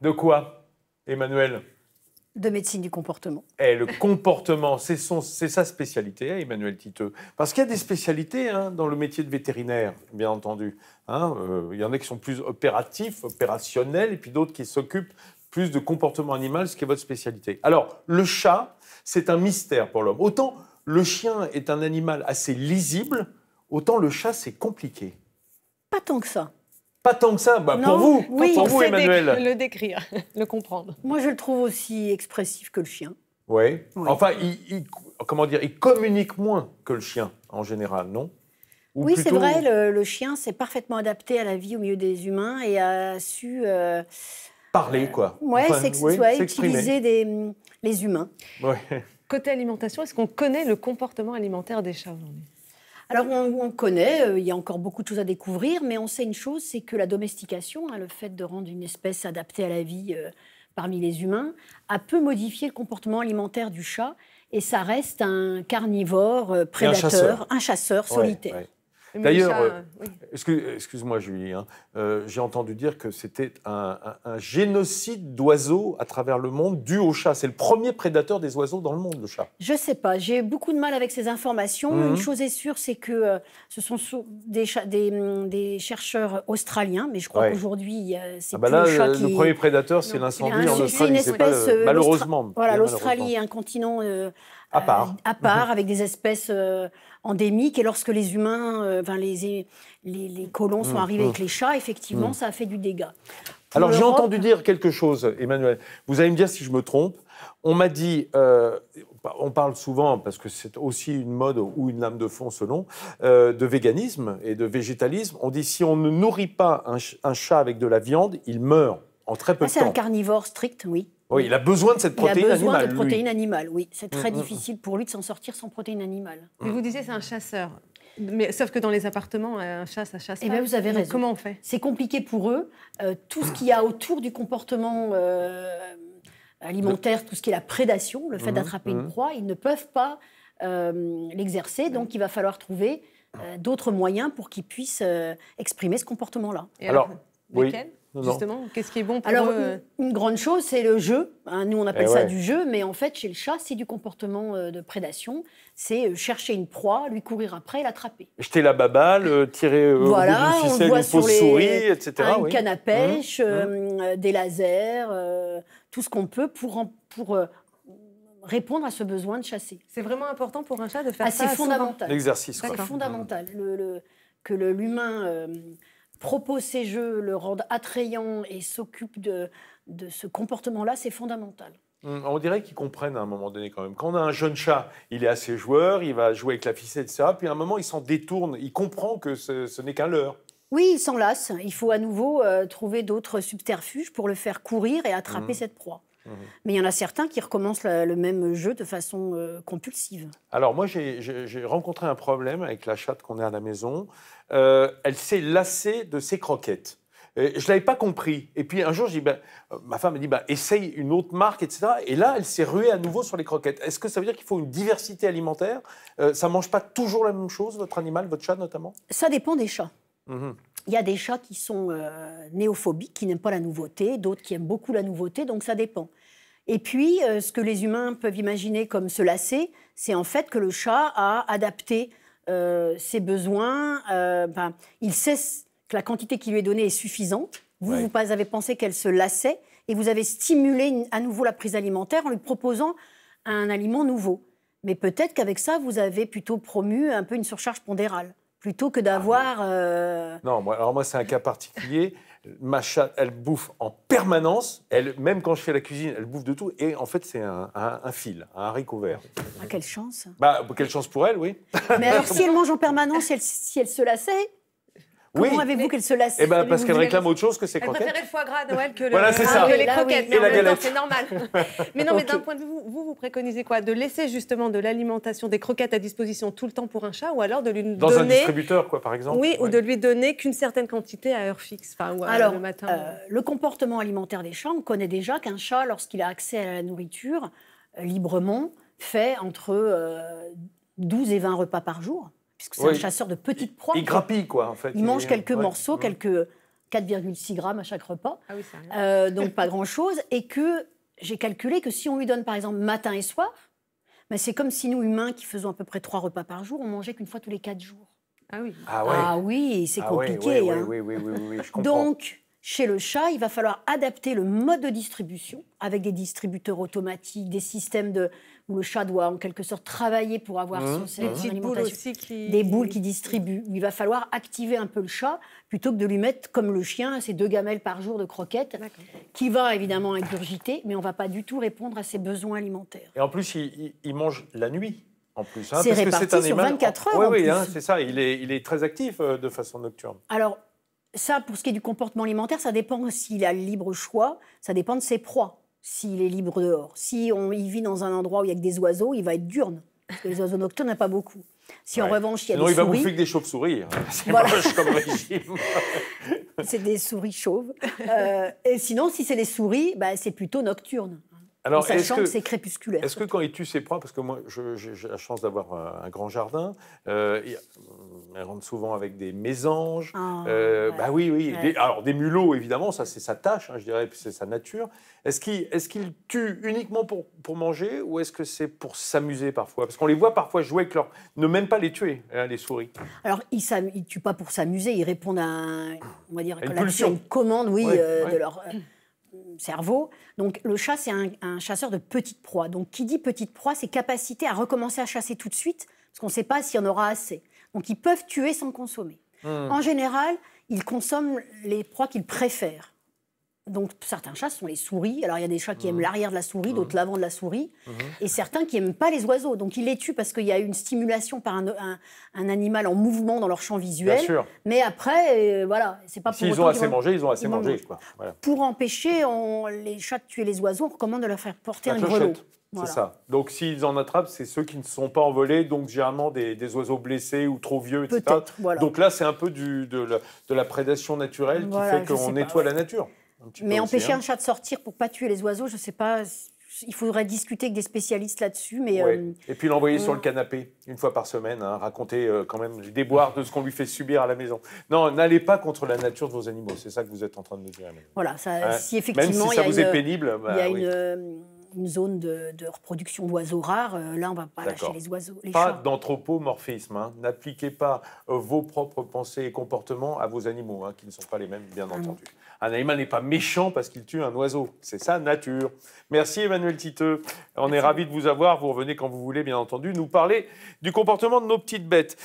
De quoi, Emmanuel de médecine du comportement. Et eh, le comportement, c'est sa spécialité, hein, Emmanuel Titeux. Parce qu'il y a des spécialités hein, dans le métier de vétérinaire, bien entendu. Hein, euh, il y en a qui sont plus opératifs, opérationnels, et puis d'autres qui s'occupent plus de comportement animal, ce qui est votre spécialité. Alors, le chat, c'est un mystère pour l'homme. Autant le chien est un animal assez lisible, autant le chat, c'est compliqué. Pas tant que ça. Pas tant que ça, bah, pour vous, oui, pour vous, Emmanuel. le décrire, le comprendre. Moi, je le trouve aussi expressif que le chien. Ouais. Oui. Enfin, il, comment dire, il communique moins que le chien en général, non Oui, c'est vrai. Le, chien s'est parfaitement adapté à la vie au milieu des humains et a su. Euh, Parler, quoi. Euh, oui, ouais, enfin, oui, utiliser les humains. Ouais. Côté alimentation, est-ce qu'on connaît le comportement alimentaire des chats aujourd'hui alors on, connaît, euh, il y a encore beaucoup de choses à découvrir, mais on sait une chose, c'est que la domestication, hein, le fait de rendre une espèce adaptée à la vie euh, parmi les humains, a peu modifié le comportement alimentaire du chat, et ça reste un carnivore euh, prédateur, un chasseur, solitaire. D'ailleurs, euh, excuse-moi Julie, hein. euh, j'ai entendu dire que c'était un, génocide d'oiseaux à travers le monde dû au chat. C'est le premier prédateur des oiseaux dans le monde, le chat. Je sais pas, j'ai beaucoup de mal avec ces informations. Mhm. Une chose est sûre, c'est que euh, ce sont des, mm, des, chercheurs australiens, mais je crois qu'aujourd'hui, c'est ah bah le chat qui... Le premier prédateur, c'est l'incendie en Australie. Une espèce, Malheureusement. Voilà, l'Australie est un continent... à part, avec des espèces endémique. Et lorsque les humains, euh, enfin, les, les, les, colons sont mmh, arrivés avec mmh. les chats, effectivement, mmh. ça a fait du dégât. Alors j'ai entendu dire quelque chose, Emmanuel. Vous allez me dire si je me trompe. On m'a dit, euh, on parle souvent, parce que c'est aussi une mode ou une lame de fond selon, euh, de véganisme et de végétalisme. On dit si on ne nourrit pas un, chat avec de la viande, il meurt en très peu ah, de temps. C'est un carnivore strict, oui. Oui, il a besoin de cette protéine animale. Il a besoin de protéine animale, oui. C'est très mm, mm, mm. difficile pour lui de s'en sortir sans protéine animale. vous disiez, c'est un chasseur. Mais, sauf que dans les appartements, euh, un chat, ça chasse. Et eh ben, vous avez raison. Comment on fait C'est compliqué pour eux. Euh, tout ce qu'il y a autour du comportement euh, alimentaire, tout ce qui est la prédation, le fait d'attraper une proie, ils ne peuvent pas l'exercer. Donc, il va falloir trouver d'autres moyens pour qu'ils puissent exprimer ce comportement-là. Alors, Justement, qu'est-ce qui est bon pour Alors, euh une grande chose, c'est le jeu. Hein. Nous, on appelle eh ça du jeu, mais en fait, chez le chat, c'est du comportement euh, de prédation. C'est euh, chercher une proie, lui courir après, l'attraper. Jeter la baballe, tirer voilà, ficelle, une fausse souris, etc. Une oui. à pêche, mmh. Mmh. des lasers, tout ce qu'on peut pour, en, pour répondre à ce besoin de chasser. C'est vraiment important pour un chat de faire ah, ça. C'est fondamental. L'exercice. C'est fondamental. Mmh. que l'humain propose ses jeux, le rendent attrayant et s'occupe de, ce comportement-là, c'est fondamental. Hum, on dirait qu'ils comprennent à un moment donné quand même. Quand on a un jeune chat, il est assez joueur, il va jouer avec la ficelle, etc. Puis à un moment, il s'en détourne, il comprend que ce, n'est qu'un leurre. Oui, il s'en lasse. Il faut à nouveau euh, trouver d'autres subterfuges pour le faire courir et attraper hum. cette proie. Mhm. Mais il y en a certains qui recommencent le même jeu de façon euh, compulsive. Alors moi, j'ai rencontré un problème avec la chatte qu'on a à la maison. Euh, elle s'est lassée de ses croquettes. je ne l'avais pas compris. Et puis un jour, bah, euh, ma femme a dit, bah essaye une autre marque, etc. Et là, elle s'est ruée à nouveau sur les croquettes. Est-ce que ça veut dire qu'il faut une diversité alimentaire Ça ne mange pas toujours la même chose, votre animal, votre chat notamment Ça dépend des chats. Mhm. Il y a des chats qui sont euh, néophobiques, qui n'aiment pas la nouveauté, d'autres qui aiment beaucoup la nouveauté, donc ça dépend. Et puis, euh, ce que les humains peuvent imaginer comme se lasser, c'est en fait que le chat a adapté euh, ses besoins. il sait que la quantité qui lui est donnée est suffisante. Vous, vous avez pensé qu'elle se lassait et vous avez stimulé à nouveau la prise alimentaire en lui proposant un aliment nouveau. Mais peut-être qu'avec ça, vous avez plutôt promu un peu une surcharge pondérale plutôt que ah, d'avoir... Euh, non, moi, alors moi c'est un cas particulier. Ma chatte, elle bouffe en permanence. Elle, même quand je fais la cuisine, elle bouffe de tout. Et en fait, c'est un, fil, un haricot vert. Ah, quelle chance Bah, quelle chance pour elle, oui. Mais alors, si elle mange en permanence, si elle se lassait, Comment avez-vous qu'elle se lasse Eh ben, parce qu'elle réclame autre chose que ses croquettes. Elle préférait le foie gras à Noël que, que les croquettes. C'est normal. mais non, mais d'un point de vue, vous, vous préconisez quoi De laisser justement de l'alimentation, des croquettes à disposition tout le temps pour un chat ou alors de lui donner. Dans un distributeur, quoi, par exemple. Oui, ou de lui donner qu'une certaine quantité à heure fixe, alors, euh, le comportement alimentaire des chats, on connaît déjà qu'un chat, lorsqu'il a accès à la nourriture, euh, librement, fait entre 12 euh, et 20 repas par jour puisque c'est un chasseur de petites proies. Il grappille, quoi, en fait. Il, mange quelques morceaux, quelques 4,6 grammes à chaque repas. Ah oui, euh, donc pas grand-chose. Et que j'ai calculé que si on lui donne, par exemple, matin et soir, ben c'est comme si nous, humains, qui faisons à peu près trois repas par jour, on mangeait qu'une fois tous les quatre jours. Ah oui. Ah, ah oui, c'est ah compliqué. Hein. Oui, oui, oui, oui, je comprends. Donc, chez le chat, il va falloir adapter le mode de distribution avec des distributeurs automatiques, des systèmes de où le chat doit en quelque sorte travailler pour avoir son, alimentation. Des boules qui distribuent, il va falloir activer un peu le chat plutôt que de lui mettre, comme le chien, ses deux gamelles par jour de croquettes, qui va évidemment ingurgiter, mais on ne va pas du tout répondre à ses besoins alimentaires. Et en plus, il, mange la nuit en plus. Hein, que c'est réparti que un sur 24 heures. Oui, oui, hein, c'est ça. Il est, il est très actif euh, de façon nocturne. Alors, ça, pour ce qui est du comportement alimentaire, ça dépend s'il a le libre choix, ça dépend de ses proies s'il est libre dehors. Si on y vit dans un endroit où il y a que des oiseaux, il va être durne, les oiseaux nocturnes, il n'y a pas beaucoup. Si en revanche, il y a des souris... il va bouffer que des chauves-souris. Hein. C'est moche comme régime. c'est des souris chauves. Euh, et sinon, si c'est des souris, bah, c'est plutôt nocturne. Alors, sachant que, c'est crépusculaire. Est-ce que quand il tue ses proies, parce que moi j'ai la chance d'avoir un, grand jardin, euh, elle rentre souvent avec des mésanges. Ah, euh, bah oui, oui. alors des mulots, évidemment, ça c'est sa tâche, hein, je dirais, puis c'est sa nature. Est-ce qu'il est tue uniquement pour, pour manger ou est-ce que c'est pour s'amuser parfois Parce qu'on les voit parfois jouer avec leur... ne même pas les tuer, hein, les souris. Alors ils ne tuent pas pour s'amuser, ils répondent à, on va dire, à une, commande, oui, euh, de leur... Euh, cerveau. Donc le chat, c'est un, un, chasseur de petite proie. Donc qui dit petite proie, c'est capacité à recommencer à chasser tout de suite, parce qu'on ne sait pas s'il y en aura assez. Donc, ils peuvent tuer sans consommer. Hmm. En général, ils consomment les proies qu'ils préfèrent. Donc certains chats sont les souris. Alors il y a des chats qui hmm. aiment l'arrière de la souris, d'autres hmm. l'avant de la souris, et certains qui aiment pas les oiseaux. Donc ils les tuent parce qu'il y a une stimulation par un, animal en mouvement dans leur champ visuel. Bien sûr. Mais après, euh, voilà, c'est pas ont assez mangé, ils ont assez mangé. Pour empêcher les chats de tuer les oiseaux, on recommande de leur faire porter un grelot. C'est ça. Donc s'ils en attrapent, c'est ceux qui ne sont pas envolés, donc généralement des, oiseaux blessés ou trop vieux, etc. Donc là, c'est un peu du, de, la, prédation naturelle qui fait qu'on nettoie la nature. Mais empêcher hein. un chat de sortir pour pas tuer les oiseaux, je ne sais pas. Il faudrait discuter avec des spécialistes là-dessus, mais euh, et puis l'envoyer sur euh. le canapé une fois par semaine, hein, raconter euh, quand même les déboires de ce qu'on lui fait subir à la maison. Non, n'allez pas contre la nature de vos animaux. C'est ça que vous êtes en train de nous dire. Voilà, hein si effectivement, même si ça vous est pénible, il y a bah une une zone de, reproduction d'oiseaux rares. Euh, là, on ne va pas lâcher les oiseaux. Les pas d'anthropomorphisme. Hein. N'appliquez pas euh, vos propres pensées et comportements à vos animaux, hein, qui ne sont pas les mêmes, bien ah entendu. Un animal n'est pas méchant parce qu'il tue un oiseau. C'est sa nature. Merci Emmanuel Titeux. On est ravis de vous avoir. Vous revenez quand vous voulez, bien entendu, nous parler du comportement de nos petites bêtes.